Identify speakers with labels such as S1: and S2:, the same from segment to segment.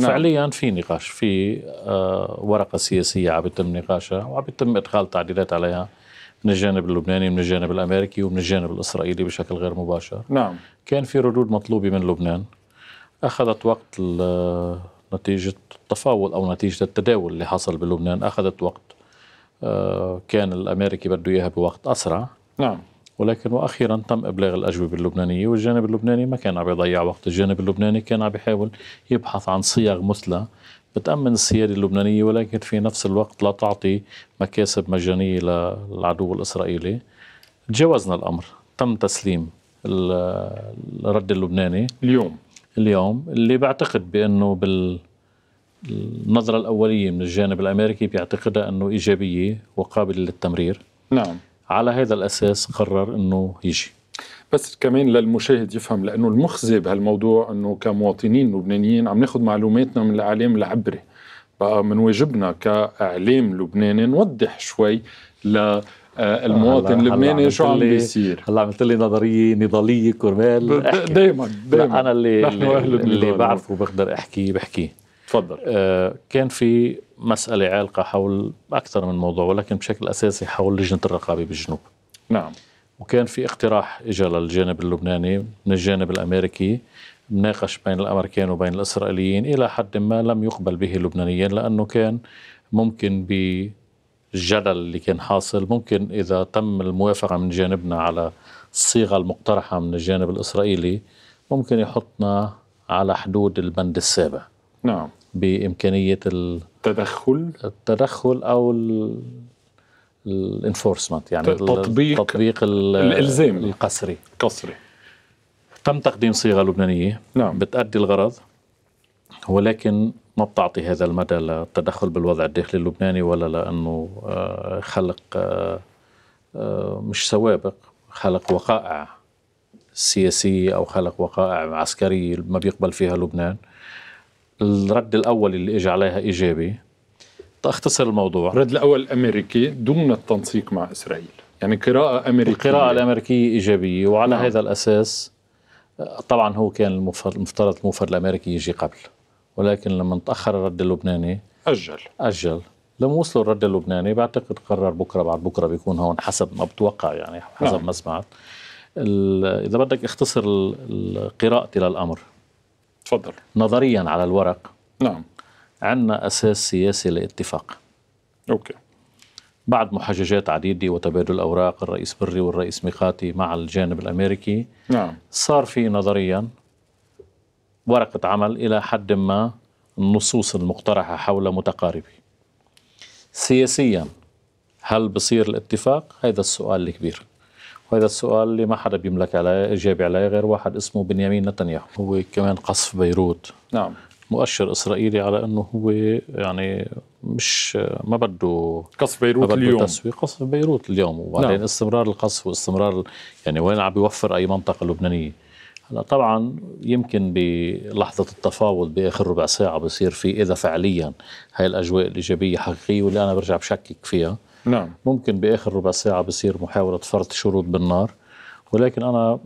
S1: نعم. فعليا
S2: في نقاش في آه، ورقه سياسيه عم يتم نقاشها وعم يتم ادخال تعديلات عليها من الجانب اللبناني من الجانب الامريكي ومن الجانب الاسرائيلي بشكل غير مباشر نعم كان في ردود مطلوبه من لبنان اخذت وقت نتيجه التفاوض او نتيجه التداول اللي حصل بلبنان اخذت وقت آه، كان الامريكي بده اياها بوقت اسرع نعم ولكن واخيرا تم ابلاغ الاجوبه اللبنانيه والجانب اللبناني ما كان عم يضيع وقت، الجانب اللبناني كان عم يحاول يبحث عن صيغ مثلى بتأمن السيادة اللبنانية ولكن في نفس الوقت لا تعطي مكاسب مجانية للعدو الإسرائيلي تجاوزنا الأمر تم تسليم الرد اللبناني اليوم اليوم اللي بعتقد بأنه بال النظرة الأولية من الجانب الأمريكي بيعتقدها أنه إيجابية وقابلة للتمرير نعم على هذا الأساس قرر أنه يجي بس كمان للمشاهد يفهم لانه المخزي بهالموضوع انه كمواطنين لبنانيين عم ناخذ معلوماتنا من الاعلام العبري بقى من واجبنا كاعلام لبناني نوضح شوي ل آه، المواطن اللبناني شو عم بيصير هلا عملت لي نظريه نضاليه كرمال دائما دائما انا اللي اللي, اللي بعرفه بقدر احكي بحكيه تفضل آه كان في مسألة عالقة حول أكثر من موضوع ولكن بشكل أساسي حول لجنة الرقابة بالجنوب نعم وكان في اقتراح اجى للجانب اللبناني من الجانب الامريكي مناقش بين الامريكان وبين الاسرائيليين الى حد ما لم يقبل به اللبنانيين لانه كان ممكن بالجدل اللي كان حاصل ممكن اذا تم الموافقه من جانبنا على الصيغه المقترحه من الجانب الاسرائيلي ممكن يحطنا على حدود البند السابع نعم بامكانيه التدخل التدخل او الانفورسمنت يعني تطبيق التطبيق الالزام القسري قسري تم تقديم صيغه لبنانيه نعم بتأدي الغرض ولكن ما بتعطي هذا المدى للتدخل بالوضع الداخلي اللبناني ولا لانه آه، خلق آه، آه، مش سوابق خلق وقائع سياسيه او خلق وقائع عسكريه ما بيقبل فيها لبنان الرد الأول اللي إجى عليها إيجابي تختصر طيب، الموضوع الرد الأول أمريكي دون التنسيق مع إسرائيل يعني قراءة أمريكية القراءة الأمريكية إيجابية وعلى نعم. هذا الأساس طبعا هو كان المفترض الموفر الأمريكي يجي قبل ولكن لما تأخر الرد اللبناني أجل أجل لما وصلوا الرد اللبناني بعتقد قرر بكره بعد بكره بيكون هون حسب ما بتوقع يعني حسب نعم. ما سمعت اذا بدك اختصر قراءتي للامر تفضل نظريا على الورق نعم عندنا أساس سياسي لاتفاق أوكي بعد محاججات عديدة وتبادل أوراق الرئيس بري والرئيس ميقاتي مع الجانب الأمريكي نعم صار في نظريا ورقة عمل إلى حد ما النصوص المقترحة حول متقاربة سياسيا هل بصير الاتفاق؟ هذا السؤال الكبير وهذا السؤال اللي ما حدا بيملك عليه إجابة عليه غير واحد اسمه بنيامين نتنياهو هو كمان قصف بيروت نعم مؤشر اسرائيلي على انه هو يعني مش ما بده قصف بيروت ما بده اليوم تسوي قصف بيروت اليوم وبعدين نعم. استمرار القصف واستمرار يعني وين عم بيوفر اي منطقه لبنانيه هلا طبعا يمكن بلحظه التفاوض باخر ربع ساعه بصير في اذا فعليا هاي الاجواء الايجابيه حقيقيه واللي انا برجع بشكك فيها نعم ممكن باخر ربع ساعه بصير محاوله فرط شروط بالنار ولكن انا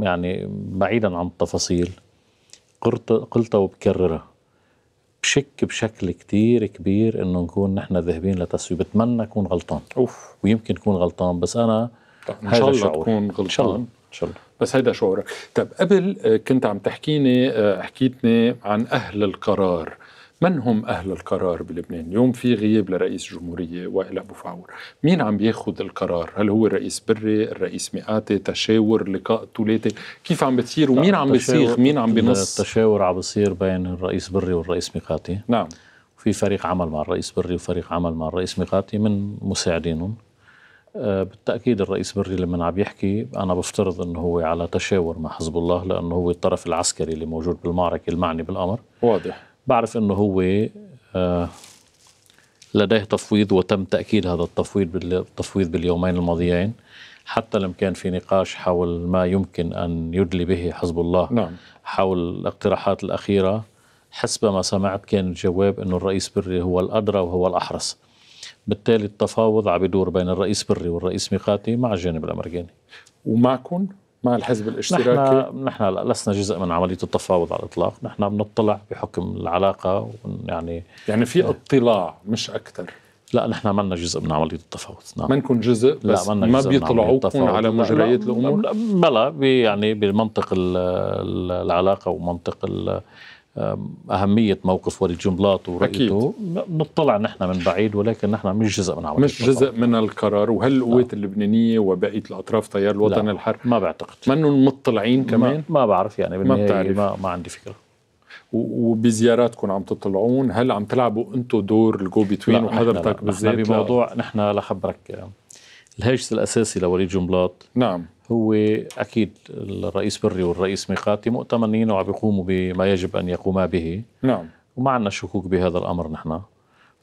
S2: يعني بعيدا عن التفاصيل قلت قلتها وبكررها بشك بشكل كتير كبير انه نكون نحن ذاهبين لتسويه بتمنى اكون غلطان اوف ويمكن اكون غلطان بس انا ان شاء الله تكون غلطان ان شاء الله ان شاء الله بس هيدا شعورك طب قبل آه، كنت عم تحكيني آه، حكيتني عن اهل القرار من هم أهل القرار بلبنان اليوم في غياب لرئيس جمهورية وائل أبو فعور مين عم بياخد القرار هل هو الرئيس بري الرئيس مئاتي تشاور لقاء ثلاثي كيف عم بتصير ومين عم بيصيغ مين عم بنص التشاور عم بيصير بين الرئيس بري والرئيس ميقاتي نعم في فريق عمل مع الرئيس بري وفريق عمل مع الرئيس ميقاتي من مساعدينهم آه، بالتاكيد الرئيس بري لما عم يحكي انا بفترض انه هو على تشاور مع حزب الله لانه هو الطرف العسكري اللي موجود بالمعركه المعني بالامر واضح بعرف انه هو آه، لديه تفويض وتم تاكيد هذا التفويض بالتفويض باليومين الماضيين حتى لم كان في نقاش حول ما يمكن ان يدلي به حزب الله نعم. حول الاقتراحات الاخيره حسب ما سمعت كان الجواب انه الرئيس بري هو الادرى وهو الاحرص بالتالي التفاوض عم بدور بين الرئيس بري والرئيس ميقاتي مع الجانب الامريكي ومعكم مع الحزب الاشتراكي نحن, نحن لسنا جزء من عمليه التفاوض على الاطلاق، نحن بنطلع بحكم العلاقه يعني يعني في اطلاع مش اكثر لا نحن ما لنا جزء من عمليه التفاوض نعم ما نكون جزء بس لا ما, ما بيطلعوكم على مجريات الامور بلا يعني بمنطق العلاقه ومنطق أهمية موقف وليد جنبلاط ورؤيته نطلع نحن من بعيد ولكن نحن مش جزء من عملية مش جزء من القرار وهل القوات اللبنانية وبقية الأطراف تيار الوطن الحر ما بعتقد منهم مطلعين كمان ما, ما بعرف يعني ما, بتعرف. ما, ما عندي فكرة وبزياراتكم عم تطلعون هل عم تلعبوا انتم دور الجو بتوين وحضرتك بالذات نحن بموضوع نحن لخبرك الهاجس الاساسي لوليد جنبلاط نعم هو اكيد الرئيس بري والرئيس ميقاتي مؤتمنين وعم يقوموا بما يجب ان يقوما به نعم وما عندنا شكوك بهذا الامر نحن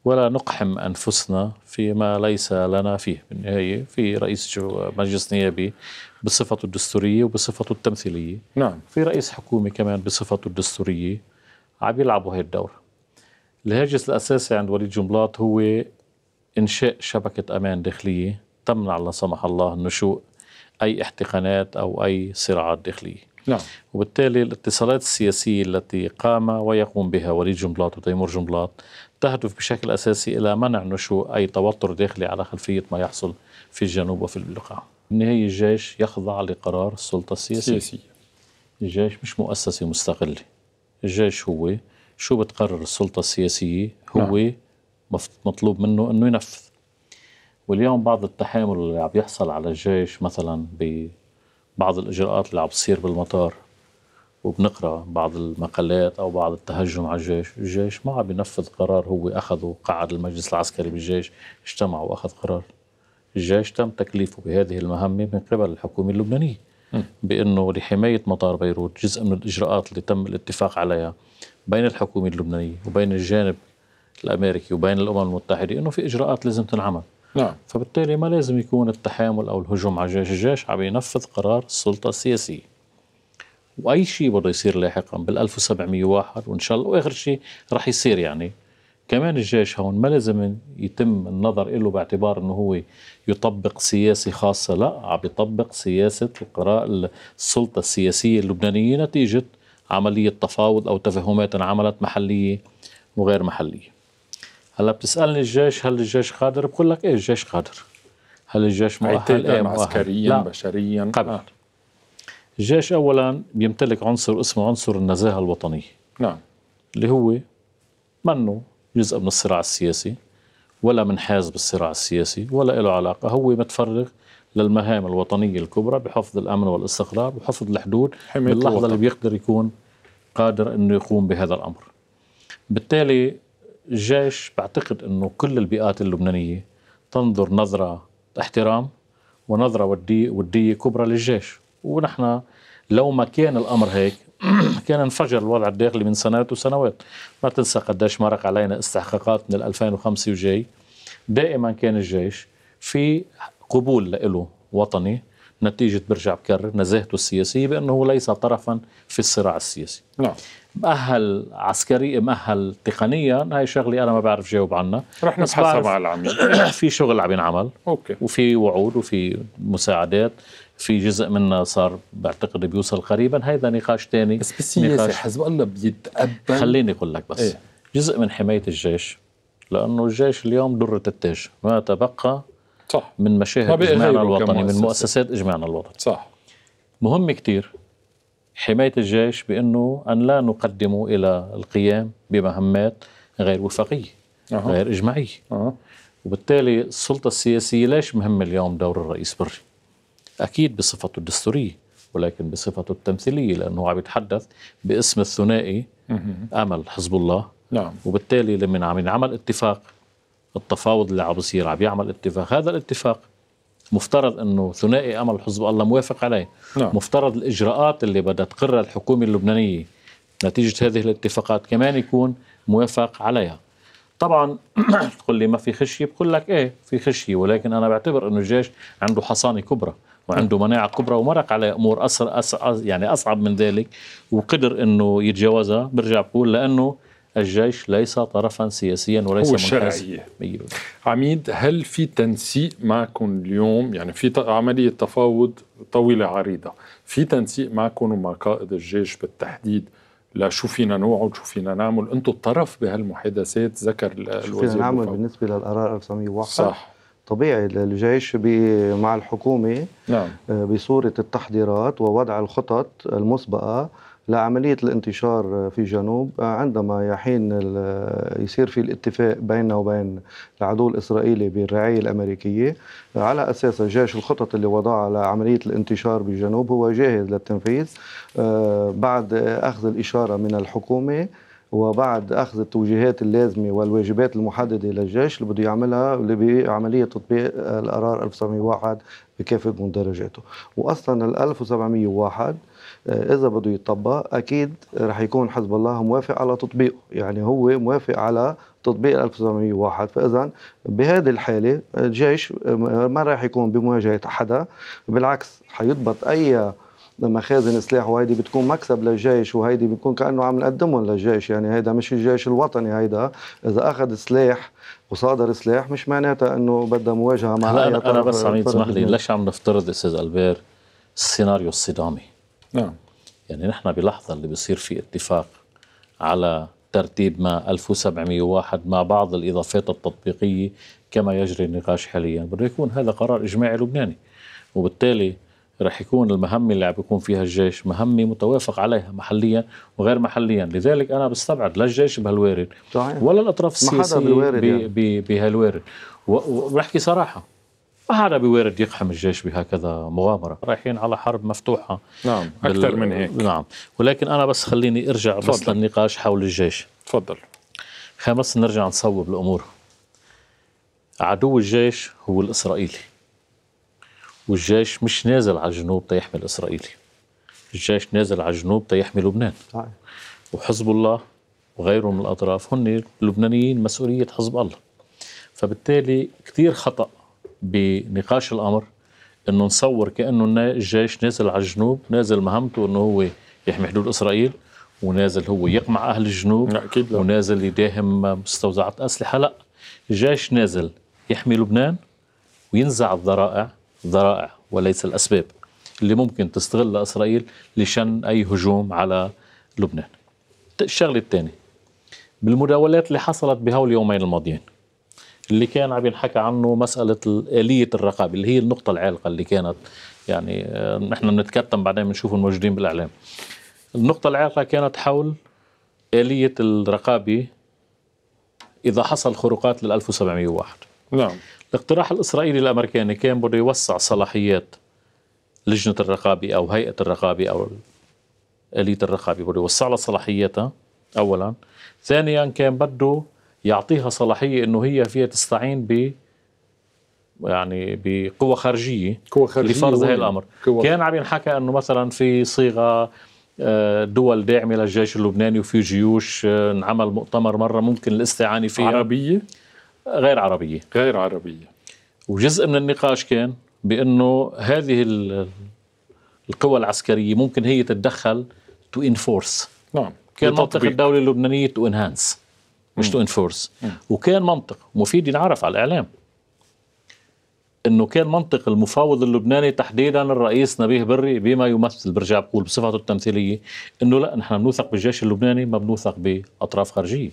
S2: ولا نقحم انفسنا فيما ليس لنا فيه بالنهايه في رئيس مجلس نيابي بصفته الدستوريه وبصفته التمثيليه نعم في رئيس حكومه كمان بصفته الدستوريه عم بيلعبوا هي الدور الهاجس الاساسي عند وليد جنبلاط هو انشاء شبكه امان داخليه تمنع لا سمح الله نشوء أي احتقانات أو أي صراعات داخلية نعم. وبالتالي الاتصالات السياسية التي قام ويقوم بها وليد جنبلاط وتيمور جنبلاط تهدف بشكل أساسي إلى منع نشوء أي توتر داخلي على خلفية ما يحصل في الجنوب وفي البقاع بالنهاية الجيش يخضع لقرار السلطة السياسية سياسي. الجيش مش مؤسسة مستقلة الجيش هو شو بتقرر السلطة السياسية هو نعم. مطلوب منه أنه ينفذ واليوم بعض التحامل اللي عم يحصل على الجيش مثلا ببعض الاجراءات اللي عم بتصير بالمطار وبنقرا بعض المقالات او بعض التهجم على الجيش، الجيش ما عم ينفذ قرار هو اخذه قعد المجلس العسكري بالجيش اجتمع واخذ قرار. الجيش تم تكليفه بهذه المهمه من قبل الحكومه اللبنانيه بانه لحمايه مطار بيروت جزء من الاجراءات اللي تم الاتفاق عليها بين الحكومه اللبنانيه وبين الجانب الامريكي وبين الامم المتحده انه في اجراءات لازم تنعمل. نعم فبالتالي ما لازم يكون التحامل او الهجوم على الجيش، الجيش عم ينفذ قرار السلطه السياسيه. واي شيء بده يصير لاحقا بال 1701 وان شاء الله واخر شيء رح يصير يعني كمان الجيش هون ما لازم يتم النظر له باعتبار انه هو يطبق سياسه خاصه لا عم يطبق سياسه القراء السلطه السياسيه اللبنانيه نتيجه عمليه تفاوض او تفاهمات انعملت محليه وغير محليه هلا بتسالني الجيش هل الجيش قادر؟ بقول لك ايه الجيش قادر. هل الجيش مؤهل؟ ايه عسكريا لا. بشريا قبل آه. الجيش اولا بيمتلك عنصر اسمه عنصر النزاهه الوطنيه. نعم اللي هو منه جزء من الصراع السياسي ولا منحاز بالصراع السياسي ولا له علاقه هو متفرغ للمهام الوطنيه الكبرى بحفظ الامن والاستقرار وحفظ الحدود باللحظه اللي بيقدر يكون قادر انه يقوم بهذا الامر بالتالي الجيش بعتقد انه كل البيئات اللبنانيه تنظر نظره احترام ونظره وديه وديه كبرى للجيش ونحن لو ما كان الامر هيك كان انفجر الوضع الداخلي من سنوات وسنوات ما تنسى قديش مرق علينا استحقاقات من 2005 وجاي دائما كان الجيش في قبول له وطني نتيجة برجع بكرر نزاهته السياسية بأنه ليس طرفا في الصراع السياسي نعم. مؤهل عسكري مؤهل تقنيا هاي شغله انا ما بعرف جاوب عنها رح نبحثها مع العميل في شغل عم ينعمل اوكي وفي وعود وفي مساعدات في جزء منها صار بعتقد بيوصل قريبا هذا نقاش ثاني بس بالسياسه حزب الله بيتقبل خليني اقول لك بس ايه؟ جزء من حمايه الجيش لانه الجيش اليوم دره التاج ما تبقى صح من مشاهد اجماعنا الوطني من مؤسسات اجماعنا الوطني صح مهم كثير حماية الجيش بأنه أن لا نقدمه إلى القيام بمهمات غير وفاقية أه. غير إجماعية أه. وبالتالي السلطة السياسية ليش مهمة اليوم دور الرئيس بري أكيد بصفته الدستورية ولكن بصفته التمثيلية لأنه عم يتحدث باسم الثنائي أمل حزب الله نعم. وبالتالي لما عم ينعمل اتفاق التفاوض اللي عم بصير عم يعمل اتفاق هذا الاتفاق مفترض انه ثنائي امل حزب الله موافق عليه نعم. مفترض الاجراءات اللي بدها تقرها الحكومه اللبنانيه نتيجه هذه الاتفاقات كمان يكون موافق عليها طبعا تقول لي ما في خشيه بقول لك ايه في خشيه ولكن انا بعتبر انه الجيش عنده حصانه كبرى وعنده مناعه كبرى ومرق على امور أسر أسر يعني اصعب من ذلك وقدر انه يتجاوزها برجع بقول لانه الجيش ليس طرفا سياسيا وليس هو شرعية عميد هل في تنسيق معكم اليوم يعني في عملية تفاوض طويلة عريضة في تنسيق معكم ومع قائد الجيش بالتحديد لشو فينا نوعد شو فينا نعمل انتم الطرف بهالمحادثات ذكر الوزير شو فينا نعمل
S1: بالنسبة للقرار 401 صح طبيعي الجيش مع الحكومة نعم. آه، بصورة التحضيرات ووضع الخطط المسبقة لعملية الانتشار في جنوب آه، عندما يحين آه، يصير في الاتفاق بيننا وبين العدو الإسرائيلي بالرعاية الأمريكية آه، على أساس الجيش الخطط اللي وضعها لعملية الانتشار بالجنوب هو جاهز للتنفيذ بعد أخذ الإشارة من الحكومة وبعد اخذ التوجيهات اللازمه والواجبات المحدده للجيش اللي بده يعملها بعمليه تطبيق القرار 1701 بكافه مندرجاته واصلا ال 1701 آه، اذا بده يطبق اكيد رح يكون حزب الله موافق على تطبيقه يعني هو موافق على تطبيق 1701 فاذا بهذه الحاله الجيش آه، آه، ما راح يكون بمواجهه حدا بالعكس حيضبط اي مخازن سلاح وهيدي بتكون مكسب للجيش وهيدي بتكون كانه عم نقدمهم للجيش يعني هيدا مش الجيش الوطني هيدا اذا اخذ سلاح وصادر سلاح مش معناتها انه بدها مواجهه مع انا, أنا بس عم تسمح لي ليش
S2: عم نفترض استاذ البير السيناريو الصدامي نعم يعني نحن بلحظة اللي بيصير في اتفاق على ترتيب ما 1701 مع بعض الإضافات التطبيقية كما يجري النقاش حاليا بده يكون هذا قرار إجماعي لبناني وبالتالي رح يكون المهمة اللي عم بيكون فيها الجيش مهمة متوافق عليها محليا وغير محليا لذلك أنا بستبعد لا الجيش بهالوارد ولا الأطراف السياسية يعني. بهالوارد يعني. بي بهالوارد وبحكي صراحة فهذا بيورد يقحم الجيش بهكذا مغامره رايحين على حرب مفتوحه نعم بال... اكثر من هيك نعم ولكن انا بس خليني ارجع تفضل. بس للنقاش حول الجيش تفضل خلينا بس نرجع نصوب الامور عدو الجيش هو الاسرائيلي والجيش مش نازل على الجنوب تيحمي الاسرائيلي الجيش نازل على الجنوب تيحمي لبنان صحيح. وحزب الله وغيره من الاطراف هن اللبنانيين مسؤوليه حزب الله فبالتالي كثير خطأ بنقاش الامر انه نصور كانه الجيش نازل على الجنوب نازل مهمته انه هو يحمي حدود اسرائيل ونازل هو يقمع اهل الجنوب أكيد لا. ونازل يداهم مستوزعات اسلحه لا الجيش نازل يحمي لبنان وينزع الذرائع ذرائع وليس الاسباب اللي ممكن تستغلها اسرائيل لشن اي هجوم على لبنان الشغله الثانيه بالمداولات اللي حصلت بهول اليومين الماضيين اللي كان عم ينحكى عنه مسألة آلية الرقابة اللي هي النقطة العالقة اللي كانت يعني آه، نحن بنتكتم بعدين بنشوف الموجودين بالإعلام النقطة العالقة كانت حول آلية الرقابة إذا حصل خروقات لل 1701 نعم الاقتراح الإسرائيلي الأمريكاني كان بده يوسع صلاحيات لجنة الرقابة أو هيئة الرقابة أو آلية الرقابة بده يوسع لها صلاحياتها أولا ثانيا كان بده يعطيها صلاحيه انه هي فيها تستعين ب يعني بقوة خارجية قوة خارجية لفرض هذا الأمر قوة. كان عم ينحكى أنه مثلا في صيغة آه، دول داعمة للجيش اللبناني وفي جيوش آه، انعمل مؤتمر مرة ممكن الاستعانة فيها عربية؟ غير عربية غير عربية وجزء من النقاش كان بأنه هذه القوى العسكرية ممكن هي تتدخل تو انفورس نعم كان منطق الدولة اللبنانية تو انهانس مش تو انفورس وكان منطق مفيد ينعرف على الاعلام انه كان منطق المفاوض اللبناني تحديدا الرئيس نبيه بري بما يمثل برجع بقول بصفته التمثيليه انه لا نحن بنوثق بالجيش اللبناني ما بنوثق باطراف خارجيه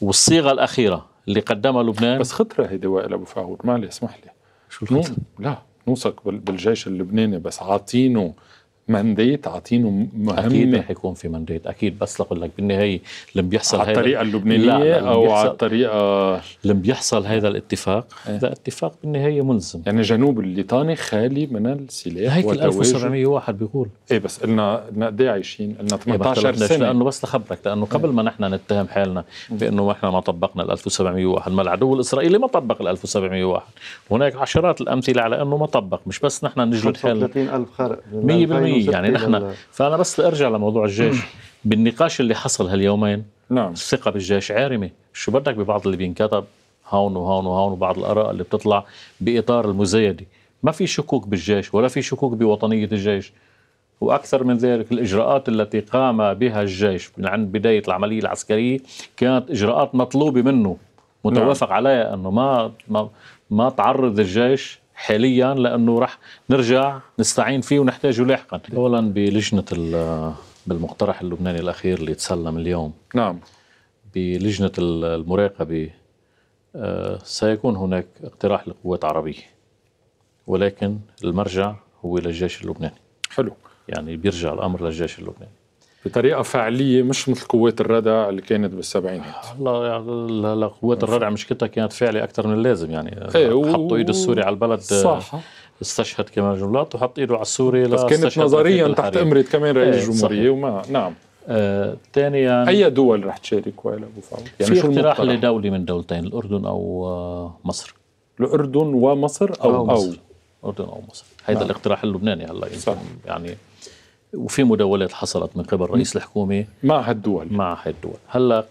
S2: والصيغه الاخيره اللي قدمها لبنان بس خطره هيدي وائل ابو فاور معلي اسمح لي شو الخطره؟ لا نوثق بالجيش اللبناني بس عاطينه مانديت عاطينه مهمه اكيد رح يكون في مانديت اكيد بس لقول لك بالنهايه لم بيحصل على الطريقه اللبنانيه لا او على الطريقه لم بيحصل هذا الاتفاق هذا إيه؟ اتفاق بالنهايه ملزم يعني جنوب الليطاني خالي من السلاح هيك ال 1701 بيقول ايه بس قلنا قلنا قد ايه عايشين؟ قلنا 18 إيه سنه لانه بس لخبرك لانه قبل إيه. ما نحن نتهم حالنا بانه نحن ما طبقنا ال 1701 ما العدو الاسرائيلي ما طبق ال 1701 هناك عشرات الامثله على انه ما طبق مش بس نحن نجلد حالنا
S1: 35000 خرق 100% اي نعم، يعني نحن
S2: فانا بس ارجع لموضوع الجيش بالنقاش اللي حصل هاليومين نعم الثقه بالجيش عارمه شو بدك ببعض اللي بينكتب هون وهون وهون وبعض الاراء اللي بتطلع باطار المزايده ما في شكوك بالجيش ولا في شكوك بوطنيه الجيش واكثر من ذلك الاجراءات التي قام بها الجيش من عند بدايه العمليه العسكريه كانت اجراءات مطلوبه منه نعم. متوافق نعم. عليها انه ما ما ما تعرض الجيش حاليا لانه رح نرجع نستعين فيه ونحتاجه لاحقا اولا بلجنه بالمقترح اللبناني الاخير اللي تسلم اليوم نعم بلجنه المراقبه آه، سيكون هناك اقتراح لقوات عربيه ولكن المرجع هو للجيش اللبناني حلو يعني بيرجع الامر للجيش اللبناني بطريقه فعليه مش مثل قوات الردع اللي كانت بالسبعينات لا يعني قوات نعم. الردع مشكلتها كانت فعلي اكثر من اللازم يعني ايه حطوا ايد السوري على البلد صح استشهد كمان جملات وحط ايده على السوري بس كانت نظريا تحت امره كمان رئيس ايه الجمهوريه وما نعم آه، ثانيا آه يعني اي دول رح تشارك ولا ابو فاول؟ يعني في اقتراح لدوله من دولتين الاردن او آه، مصر الاردن ومصر او او, أو. الاردن او مصر هيدا نعم. الاقتراح اللبناني هلا يعني صح. يعني وفي مداولات حصلت من قبل رئيس الحكومه مع هالدول مع هالدول هلا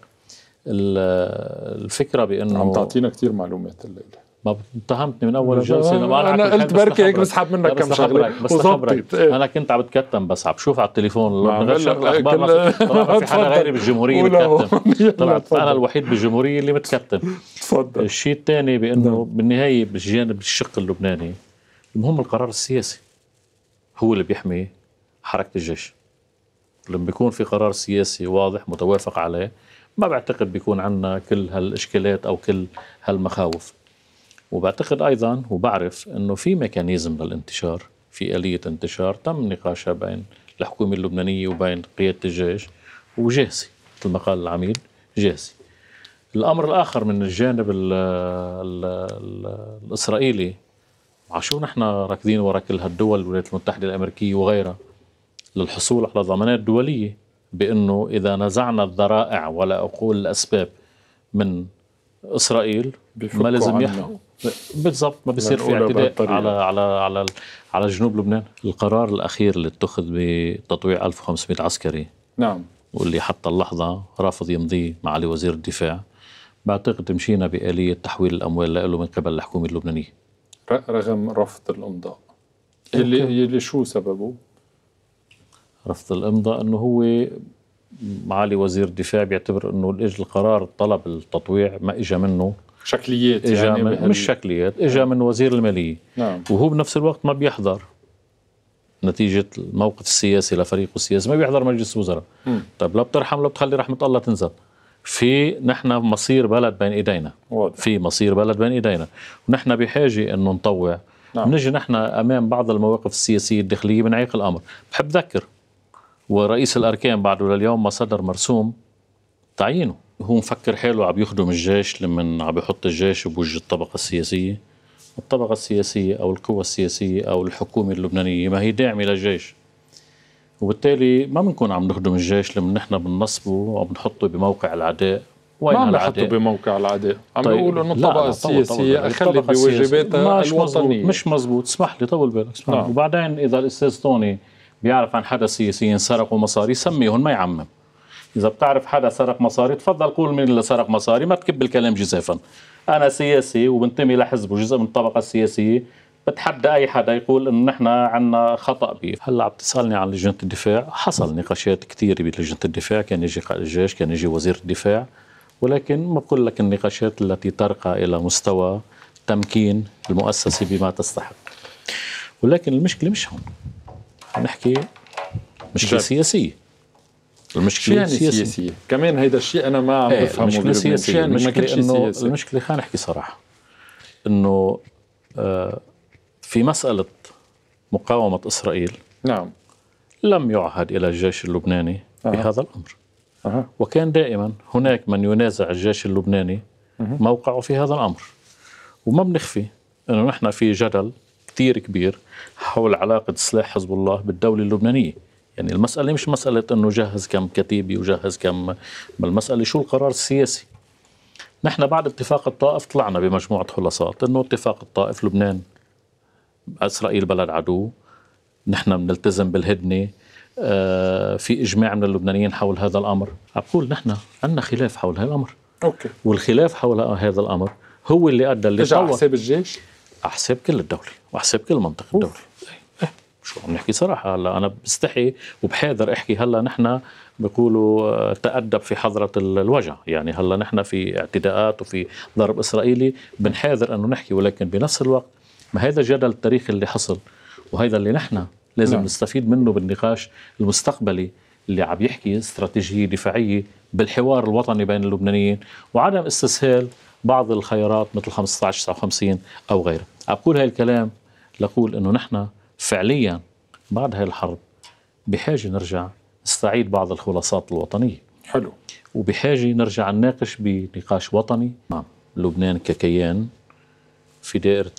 S2: الفكره بانه عم تعطينا كثير معلومات الليله ما اتهمتني من اول الجلسه انا قلت بركي هيك بسحب منك كم شغله بس خبرك إيه؟ انا كنت عم بتكتم بس عم شوف على التليفون الاخبار ما في, ما في حدا غيري بالجمهوريه بتكتم طلعت انا الوحيد بالجمهوريه اللي متكتم تفضل الشيء الثاني بانه نعم. بالنهايه بالجانب الشق اللبناني المهم القرار السياسي هو اللي بيحمي حركه الجيش لما بيكون في قرار سياسي واضح متوافق عليه ما بعتقد بيكون عندنا كل هالاشكالات او كل هالمخاوف وبعتقد ايضا وبعرف انه في ميكانيزم للانتشار في اليه انتشار تم نقاشها بين الحكومه اللبنانيه وبين قياده الجيش وجاهزه مثل ما قال العميد جاهزه الامر الاخر من الجانب الـ الـ الـ الاسرائيلي عشو نحن راكدين وراء كل هالدول الولايات المتحده الامريكيه وغيرها للحصول على ضمانات دولية بأنه إذا نزعنا الذرائع ولا أقول الأسباب من إسرائيل ما لازم يحكم بالضبط ما بصير في اعتداء على على على على جنوب لبنان القرار الاخير اللي اتخذ بتطويع 1500 عسكري نعم واللي حتى اللحظه رافض يمضيه معالي وزير الدفاع بعتقد مشينا بآلية تحويل الأموال له من قبل الحكومة اللبنانية رغم رفض الإمضاء اللي, اللي شو سببه؟ رفض الامضاء انه هو معالي وزير الدفاع بيعتبر انه القرار طلب التطويع ما اجى منه شكليات إجا يعني من مش شكليات اجى نعم. من وزير الماليه نعم. وهو بنفس الوقت ما بيحضر نتيجة الموقف السياسي لفريقه السياسي ما بيحضر مجلس الوزراء طيب لا بترحم لا بتخلي رحمة الله تنزل في نحن مصير بلد بين ايدينا واضح. في مصير بلد بين ايدينا ونحن بحاجه انه نطوع نعم. نجي نحن امام بعض المواقف السياسيه الداخليه بنعيق الامر بحب ذكر ورئيس الاركان بعده لليوم ما صدر مرسوم تعيينه هو مفكر حاله عم يخدم الجيش لمن عم يحط الجيش بوجه الطبقه السياسيه الطبقه السياسيه او القوى السياسيه او الحكومه اللبنانيه ما هي داعمه للجيش وبالتالي ما بنكون عم نخدم الجيش لما نحن بننصبه وبنحطه بموقع العداء وين ما نحطه بموقع العداء عم بيقولوا طيب، انه الطبقه السياسيه اخلت بواجباتها الوطنيه مش مزبوط اسمح لي طول بالك اسمح نعم. وبعدين اذا الاستاذ طوني بيعرف عن حدا سياسيين سرقوا مصاري سميهم ما يعمم اذا بتعرف حدا سرق مصاري تفضل قول مين اللي سرق مصاري ما تكب الكلام جزافا انا سياسي وبنتمي لحزب وجزء من الطبقه السياسيه بتحدى اي حدا يقول انه نحن عندنا خطا به هلا عم تسالني عن لجنه الدفاع حصل نقاشات كثيره بلجنه الدفاع كان يجي قائد الجيش كان يجي وزير الدفاع ولكن ما بقول لك النقاشات التي ترقى الى مستوى تمكين المؤسسه بما تستحق ولكن المشكله مش هون عم نحكي مشكله سياسيه المشكله يعني سياسية. سياسيه كمان هيدا الشيء انا ما عم ايه بفهمه المشكله سياسيه يعني المشكله انه المشكله خلينا نحكي صراحه انه آه، في مساله مقاومه اسرائيل نعم لم يعهد الى الجيش اللبناني أه. بهذا الامر أه. وكان دائما هناك من ينازع الجيش اللبناني أه. موقعه في هذا الامر وما بنخفي انه نحن في جدل كثير كبير حول علاقة سلاح حزب الله بالدولة اللبنانية يعني المسألة مش مسألة أنه جهز كم كتيبة وجهز كم المسألة شو القرار السياسي نحن بعد اتفاق الطائف طلعنا بمجموعة خلاصات أنه اتفاق الطائف لبنان إسرائيل بلد عدو نحن بنلتزم بالهدنة آه، في إجماع من اللبنانيين حول هذا الأمر أقول نحن عندنا خلاف حول هذا الأمر أوكي. والخلاف حول هذا الأمر هو اللي أدى اللي حساب الجيش حساب كل الدوري وحساب كل منطقه الدوله إيه، إيه، شو عم نحكي صراحه هلا انا بستحي وبحاذر احكي هلا نحن بيقولوا آه، تأدب في حضرة الوجع يعني هلا نحن في اعتداءات وفي ضرب إسرائيلي بنحاذر أنه نحكي ولكن بنفس الوقت ما هذا جدل التاريخ اللي حصل وهذا اللي نحن لازم نعم. نستفيد منه بالنقاش المستقبلي اللي عم يحكي استراتيجية دفاعية بالحوار الوطني بين اللبنانيين وعدم استسهال بعض الخيارات مثل 1559 أو غيره أقول هاي الكلام لقول أنه نحن فعليا بعد هاي الحرب بحاجة نرجع نستعيد بعض الخلاصات الوطنية حلو وبحاجة نرجع نناقش بنقاش وطني نعم لبنان ككيان في دائرة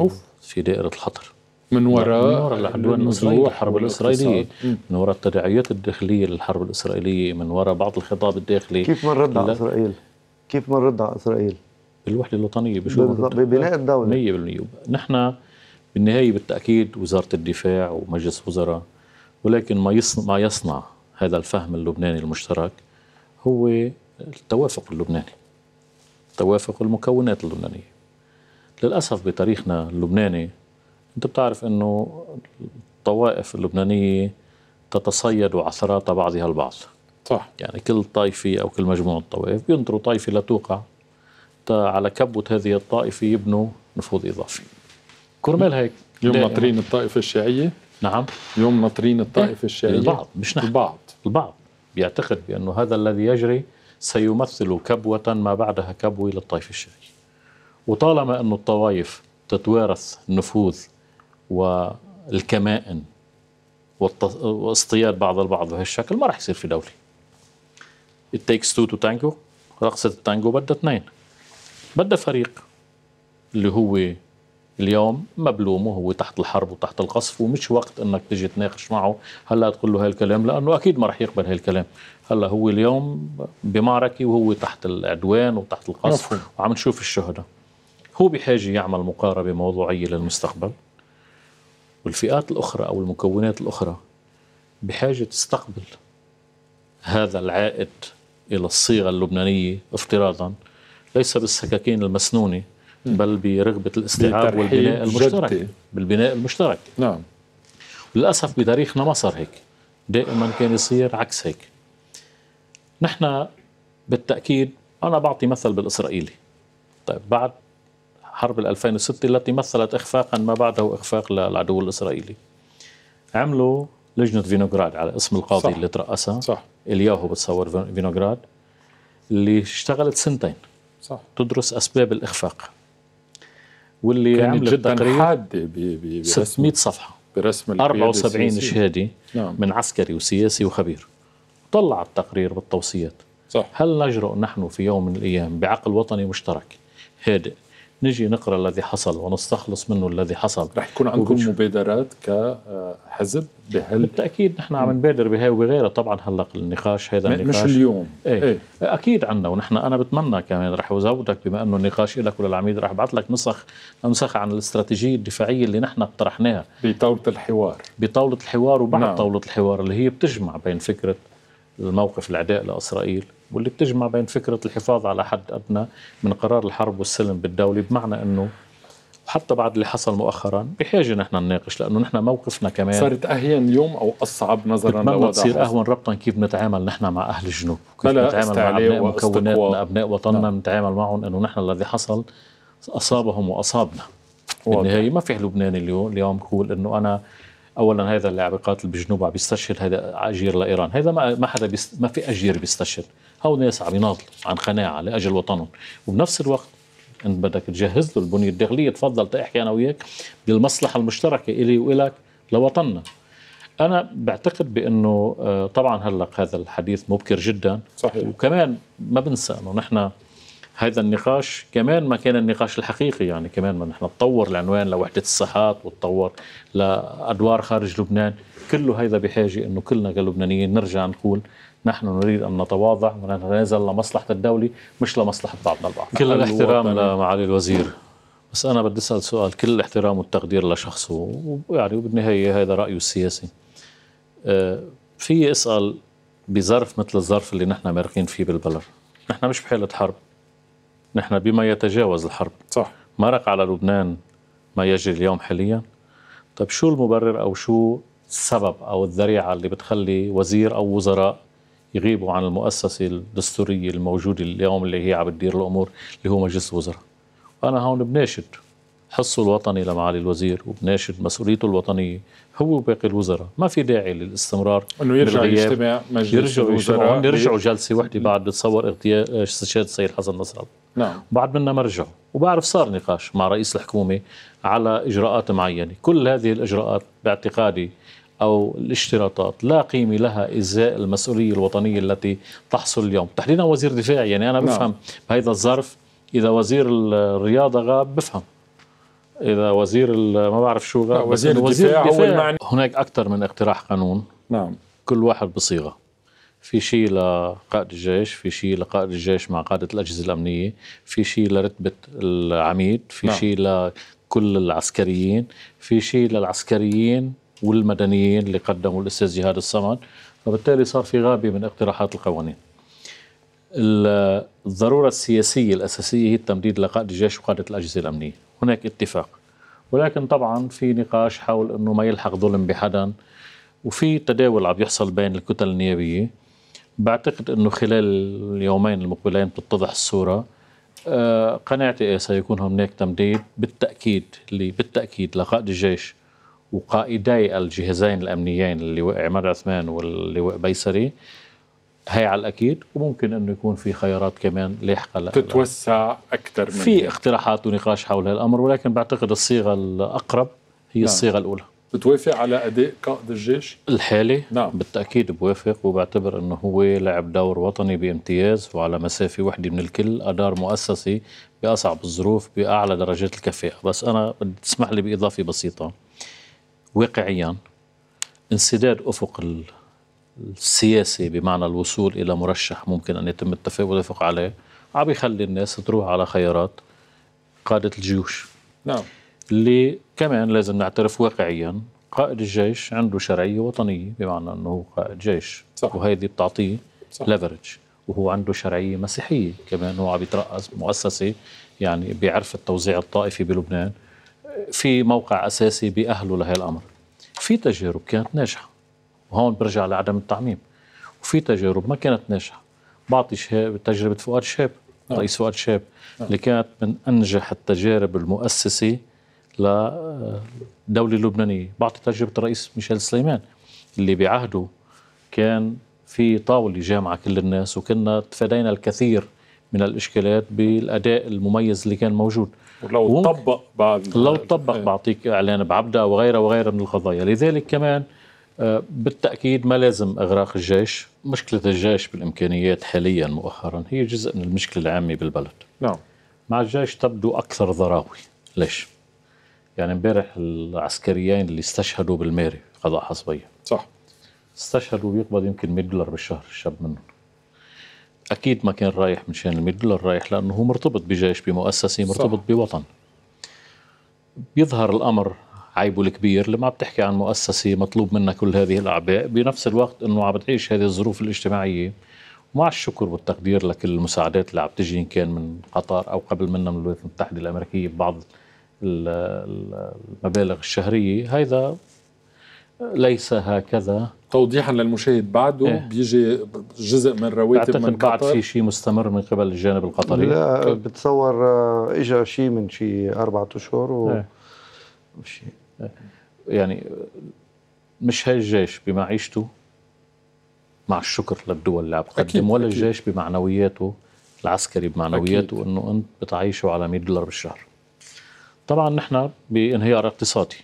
S2: أوف. في دائرة الخطر من وراء العدوان الإسرائيلي الحرب الإسرائيلية من وراء التداعيات الداخلية للحرب الإسرائيلية من وراء بعض الخطاب الداخلي كيف ما نرد على
S1: إسرائيل؟ كيف ما نرد على إسرائيل؟ الوحده الوطنيه بشو
S2: ببناء الدوله 100% نحن بالنهايه بالتاكيد وزاره الدفاع ومجلس وزراء ولكن ما يصنع ما يصنع هذا الفهم اللبناني المشترك هو التوافق اللبناني توافق المكونات اللبنانيه للاسف بتاريخنا اللبناني انت بتعرف انه الطوائف اللبنانيه تتصيد عثرات بعضها البعض صح يعني كل طائفه او كل مجموعه طوائف بينطروا طائفه لتوقع حتى على كبوة هذه الطائفة يبنوا نفوذ إضافي كرمال هيك يوم ناطرين الطائفة الشيعية نعم يوم ناطرين الطائفة إيه. الشيعية البعض مش نحن البعض البعض بيعتقد بأنه هذا الذي يجري سيمثل كبوة ما بعدها كبوة للطائفة الشيعية وطالما أن الطوائف تتوارث النفوذ والكمائن واصطياد بعض البعض بهالشكل ما راح يصير في دولة التيكس تو تو تانجو رقصة التانجو بدها اثنين بدها فريق اللي هو اليوم مبلوم وهو تحت الحرب وتحت القصف ومش وقت انك تجي تناقش معه هلا تقول له هالكلام لانه اكيد ما راح يقبل هالكلام هلا هو اليوم بمعركه وهو تحت العدوان وتحت القصف مفهوم. وعم نشوف الشهداء هو بحاجه يعمل مقاربه موضوعيه للمستقبل والفئات الاخرى او المكونات الاخرى بحاجه تستقبل هذا العائد الى الصيغه اللبنانيه افتراضا ليس بالسكاكين المسنونه بل برغبه الاستيعاب والبناء المشترك بالبناء المشترك نعم للاسف بتاريخنا ما صار هيك دائما كان يصير عكس هيك نحن بالتاكيد انا بعطي مثل بالاسرائيلي طيب بعد حرب 2006 التي مثلت اخفاقا ما بعده إخفاق للعدو الاسرائيلي عملوا لجنه فينوغراد على اسم القاضي صح. اللي ترأسها صح الياهو بتصور فينوغراد اللي اشتغلت سنتين صح. تدرس اسباب الاخفاق واللي يعني عملت جدا حاد حاده 600 صفحه برسم 74 شهاده نعم. من عسكري وسياسي وخبير طلع التقرير بالتوصيات صح. هل نجرؤ نحن في يوم من الايام بعقل وطني مشترك هادئ نجي نقرا الذي حصل ونستخلص منه الذي حصل رح يكون عندكم مبادرات كحزب آه، بهال بالتاكيد نحن عم نبادر بهي وبغيرها طبعا هلا النقاش هذا النقاش مش اليوم ايه, ايه. اكيد عندنا ونحن انا بتمنى كمان رح ازودك بما انه النقاش لك وللعميد رح ابعث لك نسخ نسخ عن الاستراتيجيه الدفاعيه اللي نحن اقترحناها بطاوله الحوار بطاوله الحوار وبعد نعم. طاوله الحوار اللي هي بتجمع بين فكره الموقف العداء لإسرائيل واللي بتجمع بين فكرة الحفاظ على حد أدنى من قرار الحرب والسلم بالدولة بمعنى أنه حتى بعد اللي حصل مؤخرا بحاجه نحن نناقش لانه نحن موقفنا كمان صارت اهين اليوم او اصعب نظرا للوضع تصير اهون ربطا كيف نتعامل نحن مع اهل الجنوب كيف نتعامل مع ابناء مكوناتنا ابناء نعم. وطننا نتعامل معهم انه نحن الذي حصل اصابهم واصابنا بالنهايه ما في لبناني اليوم اليوم بقول انه انا اولا هذا عم اللي بجنوب عم بيستشهد هذا اجير لايران هذا ما ما حدا بيست... ما في اجير بيستشهد هو ناس عم يناضلوا عن قناعه لاجل وطنهم وبنفس الوقت انت بدك تجهز له البنيه الداخليه تفضل تحكي انا وياك بالمصلحه المشتركه الي والك لوطننا انا بعتقد بانه آه، طبعا هلا هذا الحديث مبكر جدا صحيح. وكمان ما بنسى انه نحن هذا النقاش كمان ما كان النقاش الحقيقي يعني كمان ما نحن تطور العنوان لوحدة الصحات وتطور لأدوار خارج لبنان كله هذا بحاجة أنه كلنا كلبنانيين نرجع نقول نحن نريد أن نتواضع ونتنازل لمصلحة الدولة مش لمصلحة بعضنا البعض كل الاحترام لمعالي الوزير بس أنا بدي أسأل سؤال كل الاحترام والتقدير لشخصه ويعني وبالنهاية هذا رأيه السياسي آه، في أسأل بظرف مثل الظرف اللي نحن مارقين فيه بالبلد نحن مش بحالة حرب نحن بما يتجاوز الحرب صح مرق على لبنان ما يجري اليوم حاليا طيب شو المبرر او شو السبب او الذريعه اللي بتخلي وزير او وزراء يغيبوا عن المؤسسه الدستوريه الموجوده اليوم اللي هي عم بتدير الامور اللي هو مجلس الوزراء وانا هون بناشد حصه الوطني لمعالي الوزير وبناشد مسؤوليته الوطنيه هو وباقي الوزراء ما في داعي للاستمرار انه يرجع يجتمع مجلس يرجعوا يرجعوا جلسه وحده بعد بتصور اغتيال استشهاد السيد حسن نصر الله نعم وبعد منا ما رجعوا وبعرف صار نقاش مع رئيس الحكومه على اجراءات معينه كل هذه الاجراءات باعتقادي او الاشتراطات لا قيمه لها ازاء المسؤوليه الوطنيه التي تحصل اليوم تحديدا وزير دفاع يعني انا نعم. بفهم نعم. بهذا الظرف اذا وزير الرياضه غاب بفهم اذا وزير ما بعرف شو وزير, وزير الدفاع, الدفاع هو المعني هناك اكثر من اقتراح قانون نعم كل واحد بصيغه في شيء لقائد الجيش في شيء لقائد الجيش مع قادة الأجهزة الأمنية في شيء لرتبة العميد في نعم. شيء لكل العسكريين في شيء للعسكريين والمدنيين اللي قدموا الأستاذ جهاد الصمد فبالتالي صار في غابة من اقتراحات القوانين الضرورة السياسية الأساسية هي التمديد لقائد الجيش وقادة الأجهزة الأمنية هناك اتفاق ولكن طبعا في نقاش حول أنه ما يلحق ظلم بحدا وفي تداول عم يحصل بين الكتل النيابية بعتقد أنه خلال اليومين المقبلين بتتضح الصورة آه، قناعتي إيه سيكون هناك تمديد بالتأكيد بالتأكيد لقائد الجيش وقائدي الجهازين الأمنيين اللواء عماد عثمان واللواء بيسري هي على الاكيد وممكن انه يكون في خيارات كمان لاحقه تتوسع اكثر من في اقتراحات ونقاش حول هالامر ولكن بعتقد الصيغه الاقرب هي نعم. الصيغه الاولى بتوافق على اداء قائد الجيش؟ الحالي نعم بالتاكيد بوافق وبعتبر انه هو لعب دور وطني بامتياز وعلى مسافه وحده من الكل ادار مؤسسي باصعب الظروف باعلى درجات الكفاءه، بس انا بدي تسمح لي باضافه بسيطه واقعيا انسداد افق السياسي بمعنى الوصول إلى مرشح ممكن أن يتم التفاوض ويتفق عليه عم يخلي الناس تروح على خيارات قادة الجيوش نعم اللي كمان لازم نعترف واقعيا قائد الجيش عنده شرعية وطنية بمعنى أنه هو قائد جيش صح. وهيدي بتعطيه ليفرج وهو عنده شرعية مسيحية كمان هو عم يترأس مؤسسة يعني بيعرف التوزيع الطائفي بلبنان في موقع أساسي بأهله لهي الأمر في تجارب كانت ناجحة وهون برجع لعدم التعميم وفي تجارب ما كانت ناجحه بعطي شهاب تجربه فؤاد شهاب نعم. رئيس فؤاد شهاب نعم. اللي كانت من انجح التجارب المؤسسه للدوله اللبنانيه بعطي تجربه الرئيس ميشيل سليمان اللي بعهده كان في طاوله جامعه كل الناس وكنا تفادينا الكثير من الاشكالات بالاداء المميز اللي كان موجود ولو طبق بعد لو طبق إيه. بعطيك اعلان بعبده وغيره وغيره من القضايا لذلك كمان أه، بالتأكيد ما لازم إغراق الجيش مشكلة الجيش بالإمكانيات حاليا مؤخرا هي جزء من المشكلة العامة بالبلد نعم مع الجيش تبدو أكثر ضراوي ليش؟ يعني امبارح العسكريين اللي استشهدوا بالماري قضاء حصبية صح استشهدوا بيقبض يمكن 100 دولار بالشهر الشاب منهم أكيد ما كان رايح مشان ال 100 دولار رايح لأنه هو مرتبط بجيش بمؤسسة مرتبط صح. بوطن بيظهر الأمر عيبه الكبير لما بتحكي عن مؤسسة مطلوب منها كل هذه الأعباء بنفس الوقت أنه عم بتعيش هذه الظروف الاجتماعية ومع الشكر والتقدير لكل المساعدات اللي عم تجي إن كان من قطر أو قبل منها من الولايات المتحدة الأمريكية ببعض المبالغ الشهرية هذا ليس هكذا توضيحا للمشاهد بعده إيه؟ بيجي جزء من رواتب من قطر بعد في شيء مستمر من قبل الجانب القطري لا
S1: بتصور آه، اجى شيء من شيء اربعة اشهر و إيه؟
S2: شيء يعني مش هاي الجيش بمعيشته مع الشكر للدول اللي عم بتقدم ولا أكيد. الجيش بمعنوياته العسكري بمعنوياته أكيد. انه انت بتعيشه على 100 دولار بالشهر طبعا نحن بانهيار اقتصادي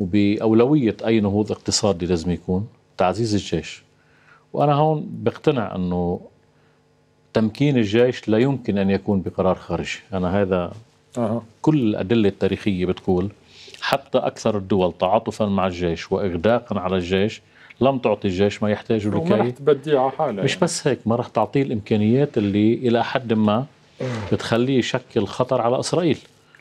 S2: وبأولوية أي نهوض اقتصادي لازم يكون تعزيز الجيش وأنا هون بقتنع أنه تمكين الجيش لا يمكن أن يكون بقرار خارجي أنا هذا أه. كل الأدلة التاريخية بتقول حتى أكثر الدول تعاطفا مع الجيش وإغداقا على الجيش لم تعطي الجيش ما يحتاجه لكي وما تبديه على حاله مش يعني. بس هيك ما رح تعطيه الإمكانيات اللي إلى حد ما إيه. بتخليه يشكل خطر على إسرائيل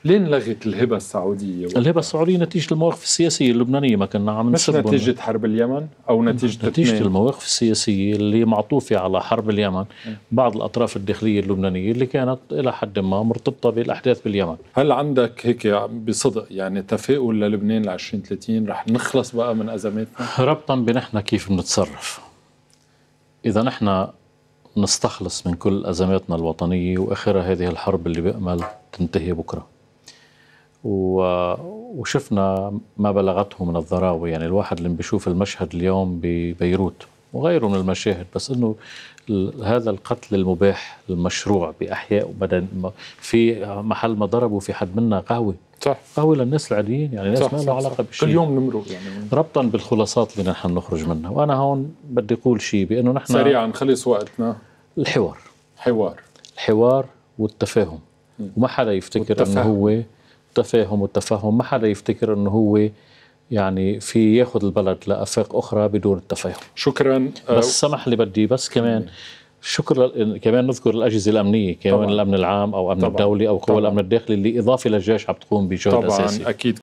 S2: لين لغت الهبه السعوديه؟ الهبه السعوديه نتيجه المواقف السياسيه اللبنانيه ما كنا عم مش نتيجه حرب اليمن او نعم، نتيجه نتيجه تتنين. المواقف السياسيه اللي معطوفه على حرب اليمن بعض الاطراف الداخليه اللبنانيه اللي كانت الى حد ما مرتبطه بالاحداث باليمن هل عندك هيك بصدق يعني تفاؤل للبنان ل 2030 رح نخلص بقى من ازماتنا؟ ربطا بنحن كيف بنتصرف اذا نحن نستخلص من كل ازماتنا الوطنيه واخرها هذه الحرب اللي بامل تنتهي بكره وشفنا ما بلغته من الضراوة يعني الواحد اللي بيشوف المشهد اليوم ببيروت وغيره من المشاهد بس انه هذا القتل المباح المشروع باحياء وبدن في محل ما ضربوا في حد منا قهوه صح قهوه للناس العاديين يعني ناس ما لها علاقه بشيء كل يوم نمرق يعني ربطا بالخلاصات اللي نحن نخرج منها وانا هون بدي اقول شيء بانه نحن سريعا نخلص وقتنا الحوار حوار الحوار والتفاهم وما حدا يفتكر انه هو التفاهم والتفهم ما حدا يفتكر انه هو يعني في ياخذ البلد لافاق اخرى بدون التفاهم شكرا بس سمح لي بدي بس كمان شكرا كمان نذكر الاجهزه الامنيه كمان طبعًا. الامن العام او امن طبعًا. الدولي او قوى الامن الداخلي اللي اضافه للجيش عم تقوم بجهد طبعا اساسي طبعا اكيد